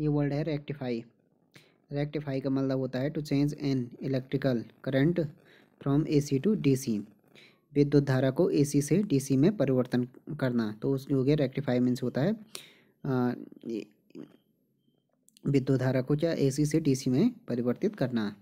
ये वर्ड है rectify rectify का मतलब होता है to change an electrical current from AC to DC विद्युत धारा को एसी से डीसी में परिवर्तन करना तो उसके हो गया रेक्टिफाई मीन्स होता है विद्युत धारा को क्या एसी से डीसी में परिवर्तित करना